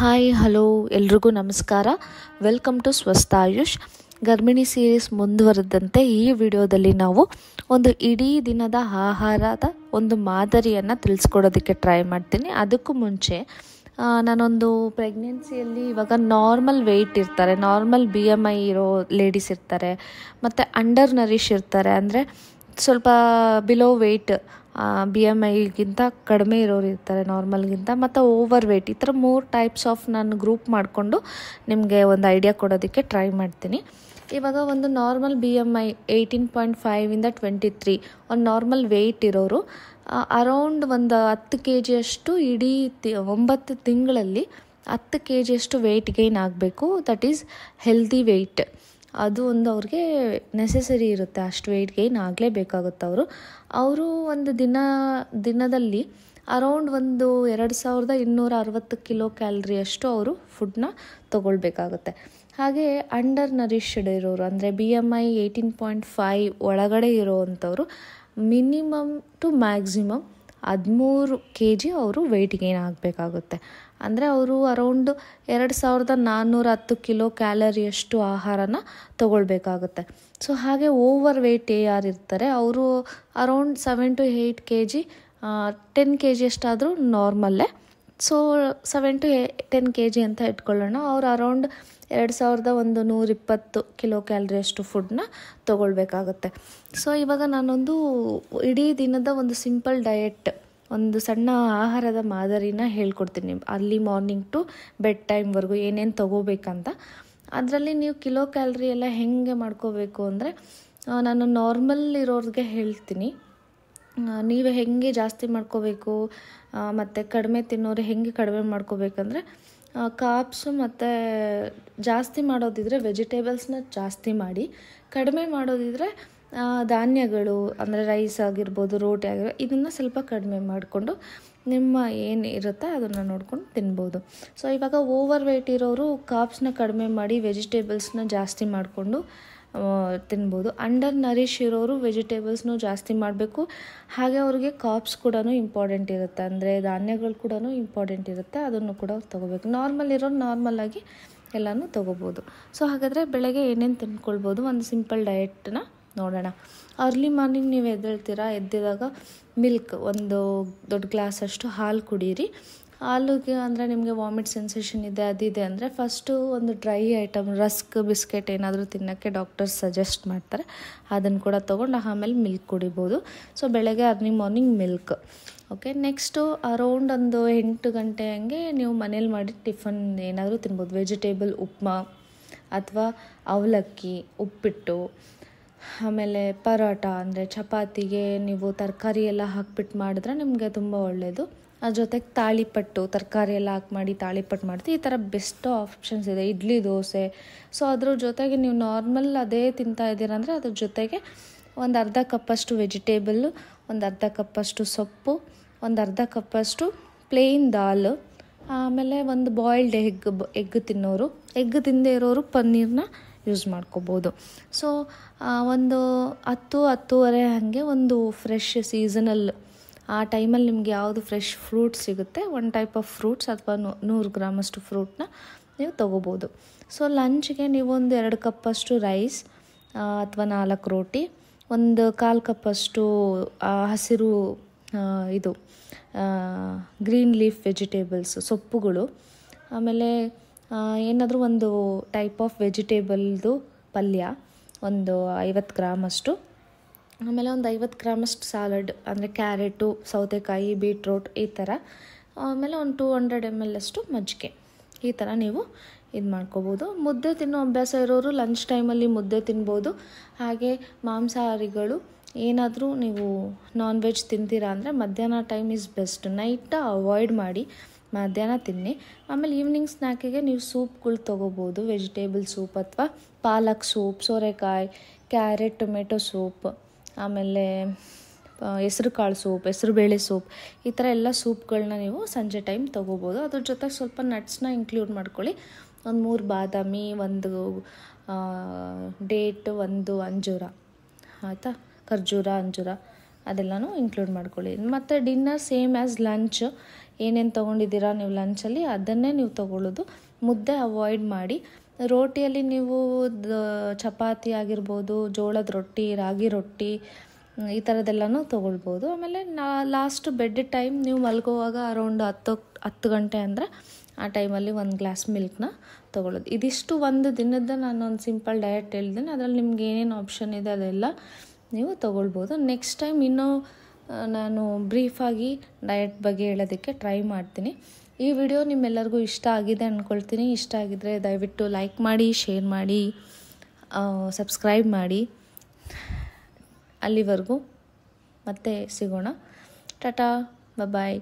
hi hello ಎಲ್ರಿಗೂ ನಮಸ್ಕಾರ welcome to ಸ್ವಸ್ಥ ಆಯುಷ್ ಗರ್ಭಿಣಿ ಸೀರೀಸ್ ಮುಂದುವರೆದಂತೆ ಈ ವಿಡಿಯೋದಲ್ಲಿ ನಾವು ಒಂದು ಇಡೀ ದಿನದ ಆಹಾರದ ಒಂದು ಮಾದರಿಯನ್ನು ತಿಳಿಸ್ಕೊಡೋದಕ್ಕೆ ಟ್ರೈ ಮಾಡ್ತೀನಿ ಅದಕ್ಕೂ ಮುಂಚೆ ನಾನೊಂದು ಪ್ರೆಗ್ನೆನ್ಸಿಯಲ್ಲಿ ಇವಾಗ ನಾರ್ಮಲ್ ವೆಯ್ಟ್ ಇರ್ತಾರೆ ನಾರ್ಮಲ್ ಬಿ ಎಮ್ ಐ ಇರೋ ಲೇಡೀಸ್ ಇರ್ತಾರೆ ಮತ್ತು ಅಂಡರ್ ನರಿಶ್ ಇರ್ತಾರೆ ಅಂದರೆ ಸ್ವಲ್ಪ ಬಿಲೋ ವೆಯ್ಟ್ ಬಿ ಎಮ್ ಐಗಿಂತ ಕಡಿಮೆ ಇರೋರು ಇರ್ತಾರೆ ನಾರ್ಮಲ್ಗಿಂತ ಮತ್ತು ಓವರ್ ವೆಯ್ಟ್ ಈ ಥರ ಮೂರು ಟೈಪ್ಸ್ ಆಫ್ ನಾನು ಗ್ರೂಪ್ ಮಾಡಿಕೊಂಡು ನಿಮಗೆ ಒಂದು ಐಡಿಯಾ ಕೊಡೋದಕ್ಕೆ ಟ್ರೈ ಮಾಡ್ತೀನಿ ಇವಾಗ ಒಂದು normal B M I eighteen point ಫೈವಿಂದ ಟ್ವೆಂಟಿ ತ್ರೀ ಒಂದು ನಾರ್ಮಲ್ ವೆಯ್ಟ್ ಇರೋರು ಅರೌಂಡ್ ಒಂದು ಹತ್ತು ಕೆ ಜಿಯಷ್ಟು ಇಡೀ ತಿ ಒಂಬತ್ತು ತಿಂಗಳಲ್ಲಿ ಹತ್ತು ಕೆ ಜಿಯಷ್ಟು ವೆಯ್ಟ್ ಗೈನ್ ಆಗಬೇಕು ದಟ್ ಈಸ್ ಹೆಲ್ದಿ ವೆಯ್ಟ್ ಅದು ಒಂದು ಅವ್ರಿಗೆ ನೆಸೆಸರಿ ಇರುತ್ತೆ ಅಷ್ಟು ವೆಯ್ಟ್ ಗೈನ್ ಆಗಲೇಬೇಕಾಗುತ್ತೆ ಅವರು ಅವರು ಒಂದು ದಿನ ದಿನದಲ್ಲಿ ಅರೌಂಡ್ ಒಂದು ಎರಡು ಸಾವಿರದ ಇನ್ನೂರ ಅರವತ್ತು ಕಿಲೋ ಅಷ್ಟು ಅವರು ಫುಡ್ನ ತೊಗೊಳ್ಬೇಕಾಗುತ್ತೆ ಹಾಗೆ ಅಂಡರ್ ನರಿಶ್ಡ್ ಇರೋರು ಅಂದರೆ B M I eighteen point five ಒಳಗಡೆ ಇರೋವಂಥವ್ರು ಮಿನಿಮಮ್ ಟು ಮ್ಯಾಕ್ಸಿಮಮ್ ಹದಿಮೂರು ಕೆ ಜಿ ಅವರು ವೆಯ್ಟ್ ಗೇನ್ ಆಗಬೇಕಾಗುತ್ತೆ ಅಂದರೆ ಅವರು ಅರೌಂಡ್ ಎರಡು ಸಾವಿರದ ನಾನ್ನೂರ ಹತ್ತು ಕಿಲೋ ಕ್ಯಾಲರಿಯಷ್ಟು ಆಹಾರನ ತಗೊಳ್ಬೇಕಾಗುತ್ತೆ ಸೊ ಹಾಗೆ ಓವರ್ ವೆಯ್ಟ್ ಯಾರು ಇರ್ತಾರೆ ಅವರು around seven to eight K G ten K ಜಿಯಷ್ಟಾದರೂ ನಾರ್ಮಲ್ಲೇ so seven to ten K G ಅಂತ ಇಟ್ಕೊಳ್ಳೋಣ ಅವ್ರು ಅರೌಂಡ್ ಎರಡು ಸಾವಿರದ ಒಂದು ನೂರಿಪ್ಪತ್ತು ಕಿಲೋ ಕ್ಯಾಲ್ರಿಯಷ್ಟು ಫುಡ್ನ ತೊಗೊಳ್ಬೇಕಾಗತ್ತೆ ಸೊ ಇವಾಗ ನಾನೊಂದು ಇಡೀ ದಿನದ ಒಂದು ಸಿಂಪಲ್ ಡಯೆಟ್ ಒಂದು ಸಣ್ಣ ಆಹಾರದ ಮಾದರಿನ ಹೇಳ್ಕೊಡ್ತೀನಿ ಅಲ್ಲಿ ಮಾರ್ನಿಂಗ್ ಟು ಬೆಡ್ ಟೈಮ್ವರೆಗೂ ಏನೇನು ತೊಗೋಬೇಕಂತ ಅದರಲ್ಲಿ ನೀವು ಕಿಲೋ ಕ್ಯಾಲ್ರಿ ಎಲ್ಲ ಹೆಂಗೆ ಮಾಡ್ಕೋಬೇಕು ಅಂದರೆ ನಾನು ನಾರ್ಮಲ್ ಇರೋರಿಗೆ ಹೇಳ್ತೀನಿ ನೀವು ಹೆಂಗೆ ಜಾಸ್ತಿ ಮಾಡ್ಕೋಬೇಕು ಮತ್ತು ಕಡಿಮೆ ತಿನ್ನೋರು ಹೆಂಗೆ ಕಡಿಮೆ ಮಾಡ್ಕೋಬೇಕಂದ್ರೆ ಕಾಪ್ಸು ಮತ್ತು ಜಾಸ್ತಿ ಮಾಡೋದಿದ್ರೆ ವೆಜಿಟೇಬಲ್ಸ್ನ ಜಾಸ್ತಿ ಮಾಡಿ ಕಡಿಮೆ ಮಾಡೋದಿದ್ರೆ ಧಾನ್ಯಗಳು ಅಂದರೆ ರೈಸ್ ಆಗಿರ್ಬೋದು ರೋಟಿ ಆಗಿರ್ಬೋದು ಇದನ್ನು ಸ್ವಲ್ಪ ಕಡಿಮೆ ಮಾಡಿಕೊಂಡು ನಿಮ್ಮ ಏನು ಇರುತ್ತೆ ಅದನ್ನು ನೋಡ್ಕೊಂಡು ತಿನ್ಬೋದು ಸೊ ಇವಾಗ ಓವರ್ ವೆಯ್ಟ್ ಇರೋರು ಕಾಪ್ಸ್ನ ಕಡಿಮೆ ಮಾಡಿ ವೆಜಿಟೇಬಲ್ಸ್ನ ಜಾಸ್ತಿ ಮಾಡಿಕೊಂಡು ತಿನ್ಬೋದು ಅಂಡರ್ ನರಿಶ್ ಇರೋರು ವೆಜಿಟೇಬಲ್ಸ್ನೂ ಜಾಸ್ತಿ ಮಾಡಬೇಕು ಹಾಗೆ ಅವ್ರಿಗೆ ಕಾಪ್ಸ್ ಕೂಡ ಇಂಪಾರ್ಟೆಂಟ್ ಇರುತ್ತೆ ಅಂದರೆ ಧಾನ್ಯಗಳು ಕೂಡ ಇಂಪಾರ್ಟೆಂಟ್ ಇರುತ್ತೆ ಅದನ್ನು ಕೂಡ ಅವ್ರು ತೊಗೋಬೇಕು ನಾರ್ಮಲ್ ಇರೋರು ಆಗಿ ಎಲ್ಲನೂ ತೊಗೋಬೋದು ಸೊ ಹಾಗಾದರೆ ಬೆಳಗ್ಗೆ ಏನೇನು ತಿನ್ಕೊಳ್ಬೋದು ಒಂದು ಸಿಂಪಲ್ ಡಯೆಟ್ನ ನೋಡೋಣ ಅರ್ಲಿ ಮಾರ್ನಿಂಗ್ ನೀವು ಎದ್ದೇಳ್ತೀರಾ ಎದ್ದಿದಾಗ ಮಿಲ್ಕ್ ಒಂದು ದೊಡ್ಡ ಗ್ಲಾಸ್ ಅಷ್ಟು ಹಾಲು ಕುಡೀರಿ ಹಾಲಿಗೆ ಅಂದರೆ ನಿಮಗೆ ವಾಮಿಟ್ ಸೆನ್ಸೇಷನ್ ಇದೆ ಅದಿದೆ ಅಂದರೆ ಫಸ್ಟು ಒಂದು ಡ್ರೈ ಐಟಮ್ ರಸ್ಕ್ ಬಿಸ್ಕೆಟ್ ಏನಾದರೂ ತಿನ್ನೋಕ್ಕೆ ಡಾಕ್ಟರ್ ಸಜೆಸ್ಟ್ ಮಾಡ್ತಾರೆ ಅದನ್ನು ಕೂಡ ತೊಗೊಂಡು ಆಮೇಲೆ ಮಿಲ್ಕ್ ಕುಡಿಬೋದು ಸೊ ಬೆಳಗ್ಗೆ early morning milk okay next around ಒಂದು ಎಂಟು ಗಂಟೆ ಹಂಗೆ ನೀವು ಮನೇಲಿ ಮಾಡಿ ಟಿಫನ್ ಏನಾದರೂ ತಿನ್ಬೋದು ವೆಜಿಟೇಬಲ್ ಉಪ್ಮಾ ಅಥವಾ ಅವಲಕ್ಕಿ ಉಪ್ಪಿಟ್ಟು ಆಮೇಲೆ ಪರೋಟ ಅಂದರೆ ಚಪಾತಿಗೆ ನೀವು ತರಕಾರಿ ಎಲ್ಲ ಹಾಕ್ಬಿಟ್ಟು ಮಾಡಿದ್ರೆ ನಿಮಗೆ ತುಂಬ ಒಳ್ಳೆಯದು ಅದ್ರ ಜೊತೆಗೆ ತಾಳಿಪಟ್ಟು ತರಕಾರಿ ಎಲ್ಲ ಹಾಕಿ ಮಾಡಿ ತಾಳಿಪಟ್ಟು ಮಾಡ್ತೀವಿ ಈ ಥರ ಬೆಸ್ಟ್ ಆಪ್ಷನ್ಸ್ ಇದೆ ಇಡ್ಲಿ ದೋಸೆ ಸೊ ಅದ್ರ ಜೊತೆಗೆ ನೀವು ನಾರ್ಮಲ್ ಅದೇ ತಿಂತಾ ಇದ್ದೀರ ಅಂದರೆ ಅದ್ರ ಜೊತೆಗೆ ಒಂದು ಅರ್ಧ ಕಪ್ಪಷ್ಟು ವೆಜಿಟೇಬಲ್ಲು ಒಂದು ಅರ್ಧ ಕಪ್ಪಷ್ಟು ಸೊಪ್ಪು ಒಂದು ಅರ್ಧ ಕಪ್ಪಷ್ಟು ಪ್ಲೇನ್ ದಾಲ್ ಆಮೇಲೆ ಒಂದು ಬಾಯ್ಲ್ಡ್ ಎಗ್ ಎಗ್ ತಿನ್ನೋರು ಎಗ್ ತಿಂದೇ ಇರೋರು ಪನ್ನೀರನ್ನ ಯೂಸ್ ಮಾಡ್ಕೋಬೋದು ಸೊ ಒಂದು ಹತ್ತು ಹತ್ತುವರೆ ಹಾಗೆ ಒಂದು ಫ್ರೆಶ್ ಸೀಸನಲ್ ಆ ಟೈಮಲ್ಲಿ ನಿಮಗೆ ಯಾವುದು ಫ್ರೆಶ್ ಫ್ರೂಟ್ ಸಿಗುತ್ತೆ ಒನ್ ಟೈಪ್ ಆಫ್ ಫ್ರೂಟ್ಸ್ ಅಥವಾ ನೂರು ಗ್ರಾಮಷ್ಟು ಫ್ರೂಟ್ನ ನೀವು ತೊಗೋಬೋದು ಸೊ ಲಂಚ್ಗೆ ನೀವೊಂದು ಎರಡು ಕಪ್ಪಷ್ಟು ರೈಸ್ ಅಥವಾ ನಾಲ್ಕು ರೋಟಿ ಒಂದು ಕಾಲು ಕಪ್ಪಷ್ಟು ಹಸಿರು ಇದು ಗ್ರೀನ್ ಲೀಫ್ ವೆಜಿಟೇಬಲ್ಸ್ ಸೊಪ್ಪುಗಳು ಆಮೇಲೆ ಏನಾದರೂ ಒಂದು ಟೈಪ್ ಆಫ್ ವೆಜಿಟೇಬಲ್ದು ಪಲ್ಯ ಒಂದು ಐವತ್ತು ಗ್ರಾಮಷ್ಟು ಆಮೇಲೆ ಒಂದು ಐವತ್ತು ಗ್ರಾಮಷ್ಟು ಸಾಲಡ್ ಅಂದರೆ ಕ್ಯಾರೆಟು ಸೌತೆಕಾಯಿ ಬೀಟ್ರೋಟ್ ಈ ಥರ ಆಮೇಲೆ ಒಂದು ಟೂ ಹಂಡ್ರೆಡ್ ಎಮ್ ಎಲ್ ಅಷ್ಟು ಮಜ್ಜಿಗೆ ಈ ಥರ ನೀವು ಇದು ಮಾಡ್ಕೋಬೋದು ಮುದ್ದೆ ತಿನ್ನೋ ಅಭ್ಯಾಸ ಇರೋರು ಲಂಚ್ ಟೈಮಲ್ಲಿ ಮುದ್ದೆ ತಿನ್ಬೋದು ಹಾಗೆ ಮಾಂಸಾಹಾರಿಗಳು ಏನಾದರೂ ನೀವು ನಾನ್ ವೆಜ್ ತಿಂತೀರಾ ಅಂದರೆ ಮಧ್ಯಾಹ್ನ time is best night avoid ಮಾಡಿ ಮಧ್ಯಾಹ್ನ ತಿನ್ನಿ ಆಮೇಲೆ ಈವ್ನಿಂಗ್ ಸ್ನ್ಯಾಕಿಗೆ ನೀವು ಸೂಪ್ಗಳು ತೊಗೋಬೋದು ವೆಜಿಟೇಬಲ್ ಸೂಪ್ ಅಥವಾ ಪಾಲಕ್ ಸೂಪ್ ಸೋರೆಕಾಯಿ ಕ್ಯಾರೆಟ್ ಟೊಮೆಟೊ ಸೂಪ್ ಆಮೇಲೆ ಹೆಸ್ರು ಕಾಳು ಸೂಪ್ ಹೆಸ್ರು ಬೇಳೆ ಸೂಪ್ ಈ ಥರ ಎಲ್ಲ ಸೂಪ್ಗಳನ್ನ ನೀವು ಸಂಜೆ ಟೈಮ್ ತೊಗೋಬೋದು ಅದ್ರ ಜೊತೆಗೆ ಸ್ವಲ್ಪ ನಟ್ಸ್ನ ಇನ್ಕ್ಲೂಡ್ ಮಾಡ್ಕೊಳ್ಳಿ ಒಂದು ಮೂರು ಬಾದಾಮಿ ಒಂದು ಡೇಟ್ ಒಂದು ಅಂಜೂರ ಆಯಿತಾ ಖರ್ಜೂರ ಅಂಜೂರ ಅದೆಲ್ಲನೂ ಇನ್ಕ್ಲೂಡ್ ಮಾಡ್ಕೊಳ್ಳಿ ಮತ್ತು ಡಿನ್ನರ್ ಸೇಮ್ ಆ್ಯಸ್ ಲಂಚ್ ಏನೇನು ತೊಗೊಂಡಿದ್ದೀರಾ ನೀವು ಲಂಚಲ್ಲಿ ಅದನ್ನೇ ನೀವು ತೊಗೊಳ್ಳೋದು ಮುದ್ದೆ ಅವಾಯ್ಡ್ ಮಾಡಿ ರೋಟಿಯಲ್ಲಿ ನೀವು ಚಪಾತಿ ಆಗಿರ್ಬೋದು ಜೋಳದ ರೊಟ್ಟಿ ರಾಗಿ ರೊಟ್ಟಿ ಈ ಥರದ್ದೆಲ್ಲನೂ ತೊಗೊಳ್ಬೋದು ಆಮೇಲೆ ನಾ ಲಾಸ್ಟ್ ಬೆಡ್ ಟೈಮ್ ನೀವು ಮಲ್ಗೋವಾಗ ಅರೌಂಡ್ ಹತ್ತು ಹತ್ತು ಗಂಟೆ ಅಂದರೆ ಆ ಟೈಮಲ್ಲಿ ಒಂದು ಗ್ಲಾಸ್ ಮಿಲ್ಕ್ನ ತೊಗೊಳ್ಳೋದು ಇದಿಷ್ಟು ಒಂದು ದಿನದ ನಾನೊಂದು ಸಿಂಪಲ್ ಡಯಟ್ ಹೇಳ್ದೇನೆ ಅದರಲ್ಲಿ ನಿಮ್ಗೆ ಏನೇನು ಆಪ್ಷನ್ ಇದೆ ಅದೆಲ್ಲ ನೀವು ತೊಗೊಳ್ಬೋದು ನೆಕ್ಸ್ಟ್ ಟೈಮ್ ಇನ್ನೂ ನಾನು ಬ್ರೀಫಾಗಿ ಡಯಟ್ ಬಗ್ಗೆ ಹೇಳೋದಕ್ಕೆ ಟ್ರೈ ಮಾಡ್ತೀನಿ ಈ ವಿಡಿಯೋ ನಿಮ್ಮೆಲ್ಲರಿಗೂ ಇಷ್ಟ ಆಗಿದೆ ಅಂದ್ಕೊಳ್ತೀನಿ ಇಷ್ಟ ಆಗಿದ್ದರೆ ದಯವಿಟ್ಟು ಲೈಕ್ ಮಾಡಿ ಶೇರ್ ಮಾಡಿ ಸಬ್ಸ್ಕ್ರೈಬ್ ಮಾಡಿ ಅಲ್ಲಿವರೆಗೂ ಮತ್ತೆ ಸಿಗೋಣ ಟಾಟಾ ಬಾಯ್